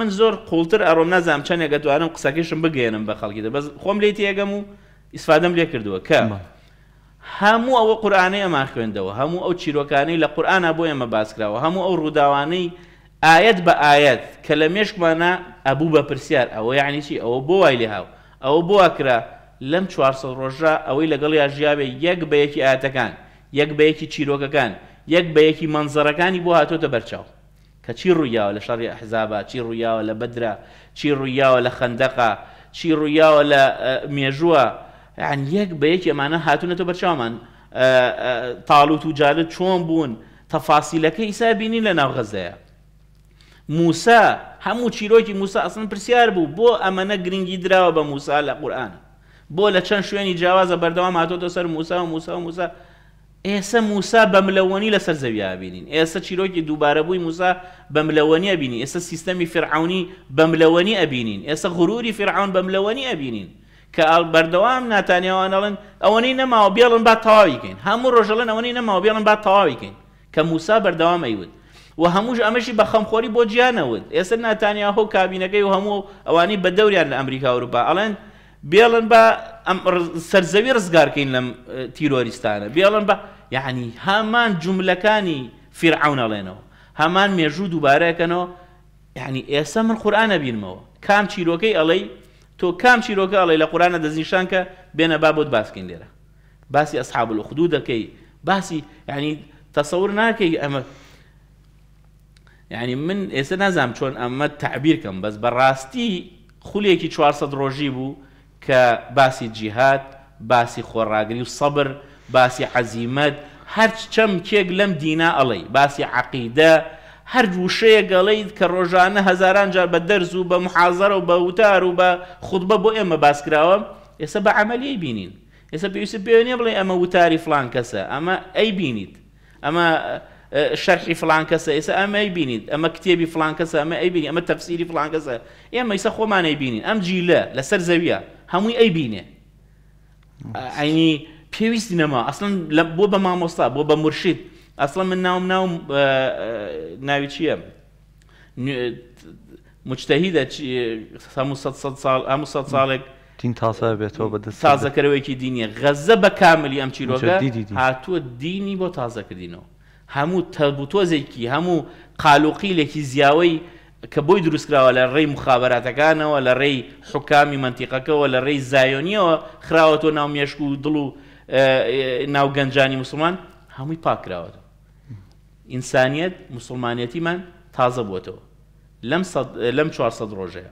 من زۆر قوڵتر ئەڕۆم نازام چەندێک دەتوانم قسەکەشم بگەێنم بە خەڵکیدا بەس خۆم لی تێگەم و ئیسفادەم لێ کردووە کە هەموو ئەوە قورآانەی ئەما خوێندەوە هەموو ئەو چیرۆکانەی لە قورآە بۆ ئێمە باسکراوە هەموو ئەو ڕووداوانەی ئاەت بە ئاەت کە لە مێشمانە ئەبوو بە پرسیار ئەوە یعنیشی ئەوە بۆ وای لێ هاو ئەوە بۆ کرا لەم 400 ڕۆژە ئەوەی لەگەڵ یاژیاوێ یەک بە یەکی ئاەتەکان یەک بە یەکی چیرۆکەکان یەک بە یەکی منزەرەکانی بۆ هاتۆتە بەرچاو کە چی ڕوویاوە لە شەڕی ئەحزابە چی ڕوویاوە لە بەدرا چی ڕوویاوە لە خندەقا چی ڕوویاوە لە مێژووە یان یەک بە یەک ئەمانە هاتوونەتە بەرچاومان تاڵوت و جارت چۆن بوون تەفاسیلەکە ئیسا بینی لە ناو غەزەیە موسا هەموو چیرۆکی موسا ئەسن پرسیار بوو بۆ ئەمەنە گرنگی دراوە بە موسا لە قورآانە بۆ لە چەند شوێنی جیاوازە بەردەوام هاتۆتە سەر موسا و موسا و موسا ئێستا موسا بە ملەوەنی لەسەر زەویا بینین ئێستا چیرۆکی دووبارە بووی موسا بە ملەوەنی ئەبینی ئێستا سیستەمی فرعونی بە ملەوەنی ئەبینین ئێستا غروری فرعون بە ملەوەنی ئەبینین کە ئال بەردەوام ناتانیاوانەڵن ئەوەنەی نەماوە بێڵن با تەواویکەین هەموو ڕۆژەڵن ئەوەنەی نەماوە بێڵن با تەواویکەین کە موسا بەردەوام ئەیوت و هەمووش ئەمەشی بە خەمخۆری بۆ گیانەوت ئێستا ناتانیا هۆ کابینەکەی و هەموو ئەوانی بە دەوران لە ئەمریکا وروپا ئەڵێن بێڵن بە ئەم سەرزەوی ڕزگارکەین لەم تیرۆریستانە بێڵن بە یعنی هەمان جملەکانی فرعونەڵێنەوە هەمان مێژوو دووبارەکەنەوە یعنی ئێستا من قورآە بینمەوە کام چیرۆکەی ئەڵەی تۆ کام چیرۆکە ئەڵی لە قورانە دەزیشان کە بێنە با بۆت باسکەین لێرە باسی ئەسحاب و خودوو دەکەی باسی یعنی تەسەور ناکەی ئەمە یعنی من ئێستا نازام چۆن ئەمە تعبیر کەم بەس بەڕاستی خولێکی 400 ڕۆژی بوو كباسي باسی باسي باسی خۆڕاگری و سەبر باسی حەزیمەت هەرچ لم کێک علي دینا عقيدة باسی عقیدە علي وشەیە گەڵیت کە ڕۆژانە هەزاران جار بە دەرز و بە محازەرە و بە وتار و بە خودبە بۆ ئێمە باسکراوە ئێستا بە عملی بینین ئێستا پێویست پێێنێ بڵێ اما وتاری فلان کەسە اما ئەی بینیت اما شەرحی فلان کەسە اما ئەمە بینیت اما کتێبی فلان کەسە اما ئەی بینی ئەمە تەفسیری فلان کەسە ئێمە ئیسا خۆمانەی هەمووی ئەی بینێ ئەینی پێویستی نەما ئەسن بۆ بە مامۆستا بۆ بە مرشید ئەسڵە من ناوم ناوم ناوی چییە مجتەهیدە هەموو ساڵێک تین تاسە بێتەوە بەدە تازەکەرەوەیکی دینیە غەزە بە کاملی ئەم چیرۆکە هاتووە دینی بۆ تازەکردینەوە هەموو تەبوو تۆزێکی هەموو قالوقیلێکی زیاوەی کە بۆی دروستکراوە لە ڕێی مخابەتەکانەوە لە ڕێی حکامی منتیقەکەەوە لە ڕێی زایۆنیەوە خراوەتۆ ناو مێشک و دڵ و ناو گەنجانی مسلمان هەمووی پاکراوە ئینسانیت مسلمانەتیمان تازە بووتەوە لەم 400 ڕۆژەیە.